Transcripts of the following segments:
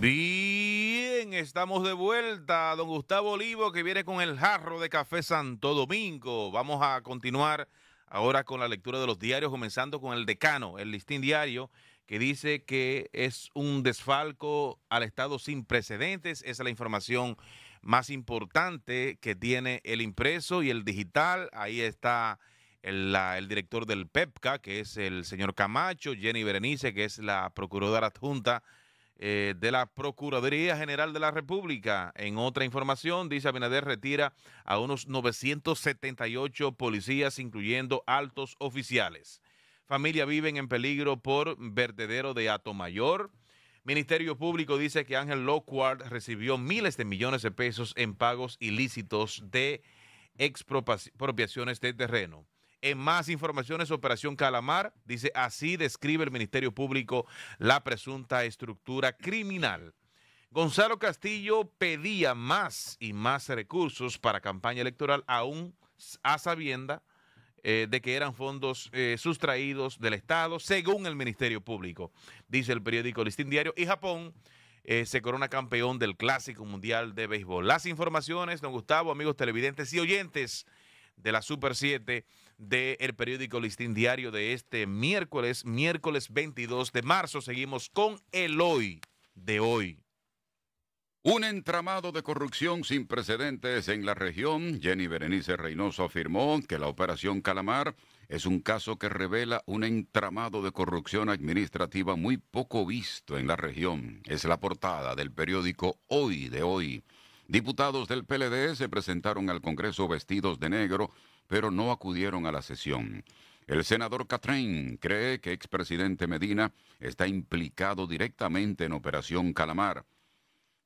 Bien, estamos de vuelta. Don Gustavo Olivo que viene con el jarro de café Santo Domingo. Vamos a continuar ahora con la lectura de los diarios, comenzando con el decano, el listín diario, que dice que es un desfalco al Estado sin precedentes. Esa es la información más importante que tiene el impreso y el digital. Ahí está el, director del PEPCA, que es el señor Camacho, Jenny Berenice, que es la procuradora adjunta eh, de la Procuraduría General de la República. En otra información, dice Abinader retira a unos 978 policías, incluyendo altos oficiales. Familia viven en peligro por vertedero de ato mayor. Ministerio Público dice que Ángel Lockhart recibió miles de millones de pesos en pagos ilícitos de expropiaciones de terreno. En más informaciones, Operación Calamar, dice, así describe el Ministerio Público la presunta estructura criminal. Gonzalo Castillo pedía más y más recursos para campaña electoral, aún a sabienda eh, de que eran fondos eh, sustraídos del Estado, según el Ministerio Público, dice el periódico Listín Diario. Y Japón eh, se corona campeón del Clásico Mundial de Béisbol. Las informaciones, don Gustavo, amigos televidentes y oyentes de la Super 7 de el periódico Listín Diario de este miércoles, miércoles 22 de marzo. Seguimos con el hoy de hoy. Un entramado de corrupción sin precedentes en la región. Jenny Berenice Reynoso afirmó que la operación Calamar es un caso que revela un entramado de corrupción administrativa muy poco visto en la región. Es la portada del periódico Hoy de Hoy. Diputados del PLD se presentaron al Congreso vestidos de negro pero no acudieron a la sesión. El senador Catrain cree que expresidente Medina está implicado directamente en Operación Calamar.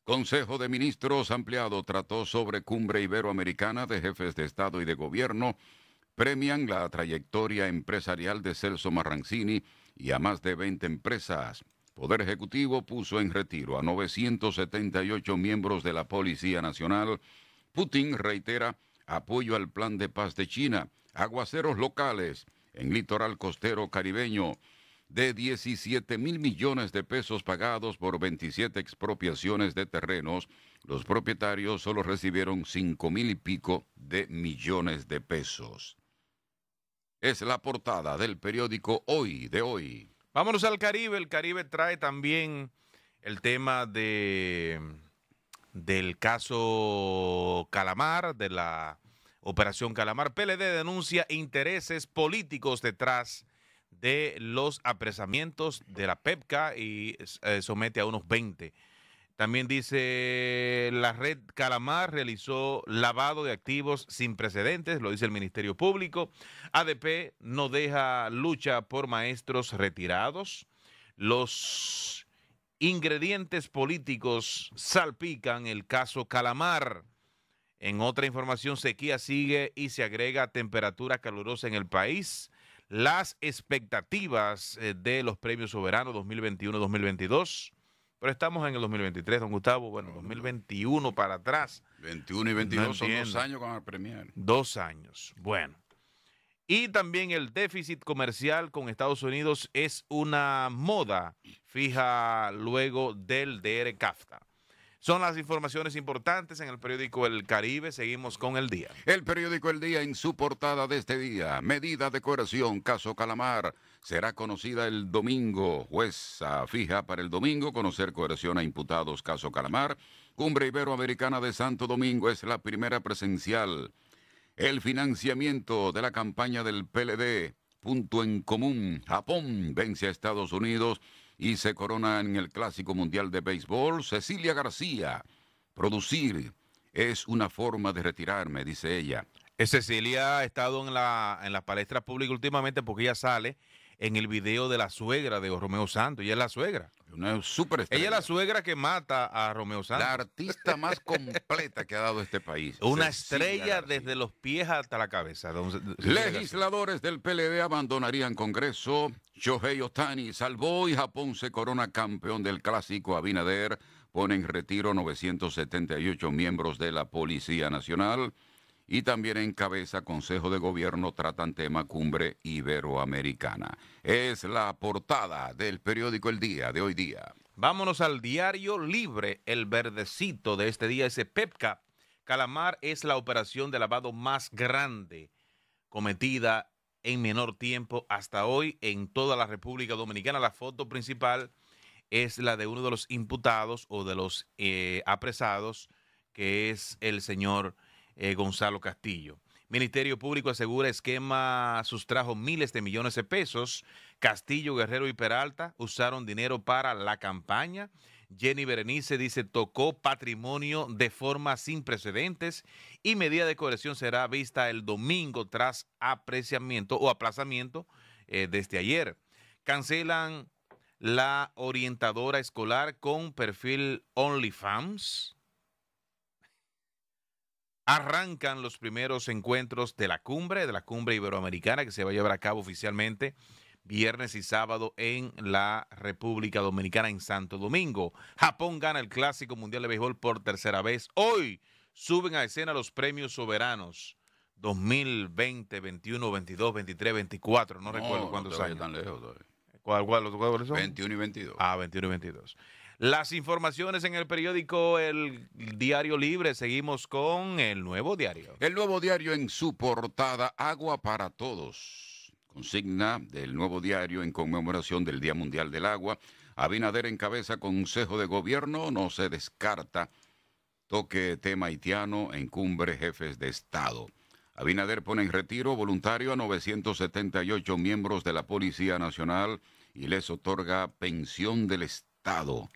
Consejo de Ministros ampliado trató sobre cumbre iberoamericana de jefes de Estado y de Gobierno. Premian la trayectoria empresarial de Celso Marrancini y a más de 20 empresas. Poder Ejecutivo puso en retiro a 978 miembros de la Policía Nacional. Putin reitera apoyo al plan de paz de China, aguaceros locales en litoral costero caribeño, de 17 mil millones de pesos pagados por 27 expropiaciones de terrenos, los propietarios solo recibieron 5 mil y pico de millones de pesos. Es la portada del periódico Hoy de hoy. Vámonos al Caribe. El Caribe trae también el tema de del caso Calamar, de la Operación Calamar. PLD denuncia intereses políticos detrás de los apresamientos de la PEPCA y eh, somete a unos 20. También dice, la red Calamar realizó lavado de activos sin precedentes, lo dice el Ministerio Público. ADP no deja lucha por maestros retirados. Los Ingredientes políticos salpican el caso Calamar. En otra información, sequía sigue y se agrega temperatura calurosa en el país. Las expectativas eh, de los premios soberanos 2021-2022. Pero estamos en el 2023, don Gustavo. Bueno, 2021 para atrás. 21 y 22 son dos años con el Premier. Dos años. Bueno. Y también el déficit comercial con Estados Unidos es una moda fija luego del DR CAFTA. Son las informaciones importantes en el periódico El Caribe. Seguimos con el día. El periódico El Día en su portada de este día. Medida de coerción, caso Calamar. Será conocida el domingo. Jueza fija para el domingo conocer coerción a imputados, caso Calamar. Cumbre Iberoamericana de Santo Domingo es la primera presencial. El financiamiento de la campaña del PLD. Punto en común. Japón vence a Estados Unidos y se corona en el Clásico Mundial de Béisbol. Cecilia García. Producir es una forma de retirarme, dice ella. Eh, Cecilia ha estado en, la, en las palestras públicas últimamente porque ella sale en el video de la suegra de Romeo Santos. Ella es la suegra. Una Ella es la suegra que mata a Romeo Santos. La artista más completa que ha dado este país. Una estrella desde los pies hasta la cabeza. Legisladores del PLD abandonarían Congreso. Shohei Otani salvó y Japón se corona campeón del clásico. Abinader pone en retiro 978 miembros de la Policía Nacional y también encabeza Consejo de Gobierno tratan tema cumbre iberoamericana. Es la portada del periódico El Día de hoy día. Vámonos al diario libre, el verdecito de este día, ese PEPCA. Calamar es la operación de lavado más grande cometida en menor tiempo hasta hoy en toda la República Dominicana. La foto principal es la de uno de los imputados o de los eh, apresados, que es el señor eh, Gonzalo Castillo. Ministerio Público asegura esquema sustrajo miles de millones de pesos. Castillo, Guerrero y Peralta usaron dinero para la campaña. Jenny Berenice dice tocó patrimonio de forma sin precedentes y medida de coerción será vista el domingo tras apreciamiento o aplazamiento desde eh, este ayer. Cancelan la orientadora escolar con perfil OnlyFans arrancan los primeros encuentros de la cumbre, de la cumbre iberoamericana que se va a llevar a cabo oficialmente viernes y sábado en la República Dominicana en Santo Domingo. Japón gana el Clásico Mundial de Béisbol por tercera vez. Hoy suben a escena los premios soberanos 2020, 21, 22, 23, 24. No, recuerdo cuántos años. Tan lejos, ¿Cuál, cuál, cuál, son? 21 y 22. Ah, 21 y 22. Las informaciones en el periódico El Diario Libre. Seguimos con el nuevo diario. El nuevo diario en su portada Agua para Todos. Consigna del nuevo diario en conmemoración del Día Mundial del Agua. Abinader encabeza Consejo de Gobierno, no se descarta. Toque tema haitiano en cumbre jefes de Estado. Abinader pone en retiro voluntario a 978 miembros de la Policía Nacional y les otorga pensión del Estado.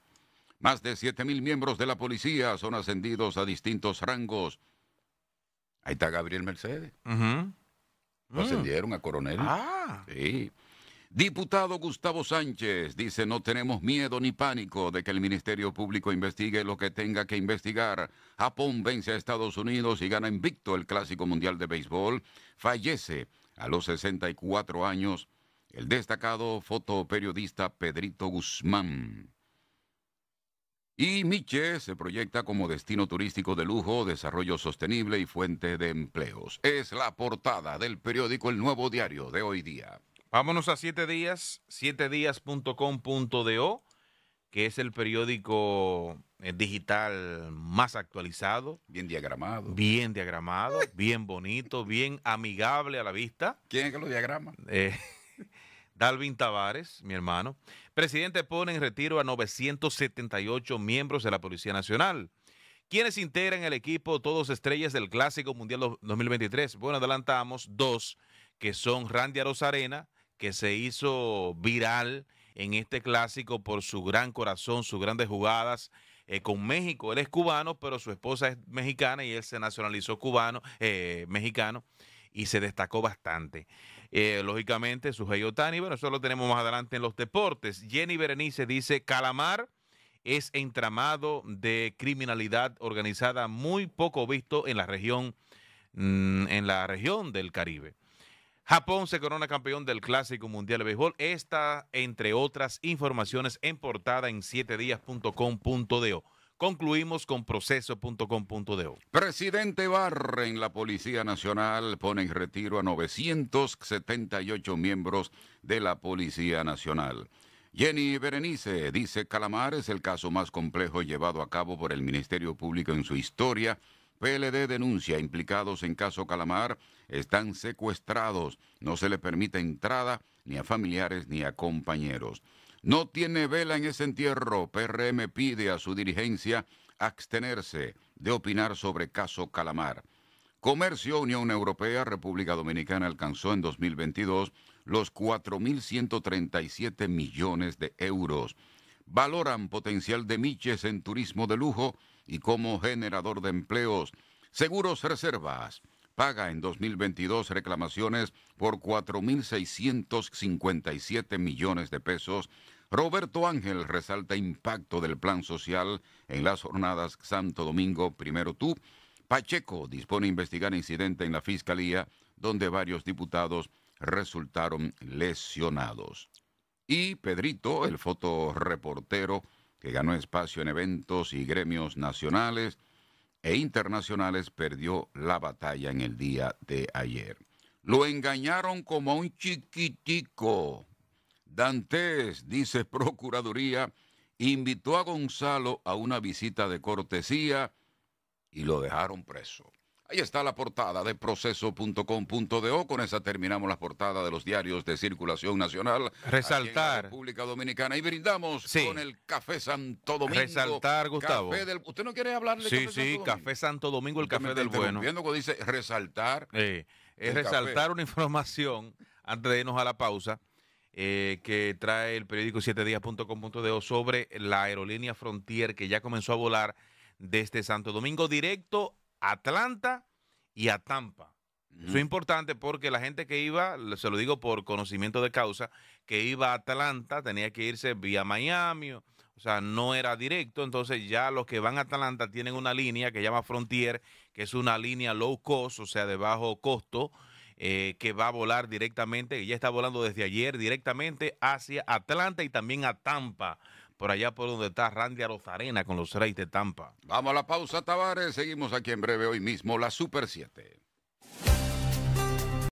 Más de 7.000 miembros de la policía son ascendidos a distintos rangos. Ahí está Gabriel Mercedes. Lo mm. ascendieron a coronel. Ah. Sí. Diputado Gustavo Sánchez dice, no tenemos miedo ni pánico de que el Ministerio Público investigue lo que tenga que investigar. Japón vence a Estados Unidos y gana invicto el Clásico Mundial de Béisbol. Fallece a los 64 años el destacado fotoperiodista Pedrito Guzmán. Y Miche se proyecta como destino turístico de lujo, desarrollo sostenible y fuente de empleos. Es la portada del periódico El Nuevo Diario de hoy día. Vámonos a 7 días, siete díascomdo que es el periódico eh, digital más actualizado. Bien diagramado. Bien diagramado, bien bonito, bien amigable a la vista. ¿Quién es que lo diagrama? Eh, Dalvin Tavares, mi hermano. Presidente pone en retiro a 978 miembros de la Policía Nacional. quienes integran el equipo Todos Estrellas del Clásico Mundial 2023? Bueno, adelantamos dos, que son Randy Arozarena, que se hizo viral en este clásico por su gran corazón, sus grandes jugadas eh, con México. Él es cubano, pero su esposa es mexicana y él se nacionalizó cubano, eh, mexicano, y se destacó bastante eh, lógicamente, Sujei Otani. Bueno, eso lo tenemos más adelante en los deportes. Jenny Berenice dice, Calamar es entramado de criminalidad organizada muy poco visto en la región, mm, en la región del Caribe. Japón se corona campeón del Clásico Mundial de Béisbol. Esta, entre otras informaciones, en portada en 7días.com.do. Concluimos con proceso.com.de. Presidente en la Policía Nacional pone en retiro a 978 miembros de la Policía Nacional. Jenny Berenice dice, Calamar es el caso más complejo llevado a cabo por el Ministerio Público en su historia. PLD denuncia, implicados en caso Calamar están secuestrados, no se le permite entrada ni a familiares ni a compañeros. No tiene vela en ese entierro. PRM pide a su dirigencia abstenerse de opinar sobre caso Calamar. Comercio Unión Europea República Dominicana alcanzó en 2022 los 4.137 millones de euros. Valoran potencial de Miches en turismo de lujo y como generador de empleos. Seguros Reservas paga en 2022 reclamaciones por 4.657 millones de pesos Roberto Ángel resalta impacto del plan social en las jornadas Santo Domingo Primero Tú. Pacheco dispone a investigar incidente en la Fiscalía donde varios diputados resultaron lesionados. Y Pedrito, el fotoreportero que ganó espacio en eventos y gremios nacionales e internacionales, perdió la batalla en el día de ayer. Lo engañaron como un chiquitico, Dantes, dice Procuraduría, invitó a Gonzalo a una visita de cortesía y lo dejaron preso. Ahí está la portada de proceso.com.do. Con esa terminamos la portada de los diarios de circulación nacional. Resaltar. República Dominicana. Y brindamos con el Café Santo Domingo. Resaltar, Gustavo. ¿Usted no quiere hablar sí, café sí, sí, Café Santo Domingo, el Café del Bueno. Viendo que dice resaltar. es resaltar una información antes de irnos a la pausa. Eh, que trae el periódico 7días.com.de sobre la aerolínea Frontier que ya comenzó a volar desde Santo Domingo directo a Atlanta y a Tampa. Eso es importante porque la gente que iba, se lo digo por conocimiento de causa, que iba a Atlanta tenía que irse vía Miami, o sea, no era directo, entonces ya los que van a Atlanta tienen una línea que llama Frontier, que es una línea low cost, o sea, de bajo costo, eh, que va a volar directamente, ella ya está volando desde ayer directamente hacia Atlanta y también a Tampa. Por allá por donde está Randy Arozarena con los Reyes de Tampa. Vamos a la pausa, Tavares. Seguimos aquí en breve hoy mismo, la Super 7.